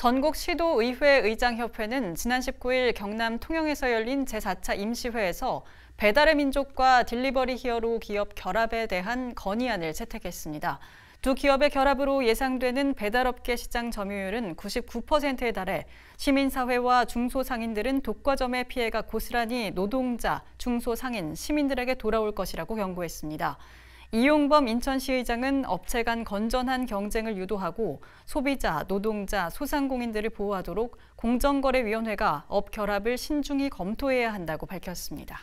전국 시도의회 의장협회는 지난 19일 경남 통영에서 열린 제4차 임시회에서 배달의 민족과 딜리버리 히어로 기업 결합에 대한 건의안을 채택했습니다. 두 기업의 결합으로 예상되는 배달업계 시장 점유율은 99%에 달해 시민사회와 중소상인들은 독과점의 피해가 고스란히 노동자, 중소상인, 시민들에게 돌아올 것이라고 경고했습니다. 이용범 인천시의장은 업체 간 건전한 경쟁을 유도하고 소비자, 노동자, 소상공인들을 보호하도록 공정거래위원회가 업 결합을 신중히 검토해야 한다고 밝혔습니다.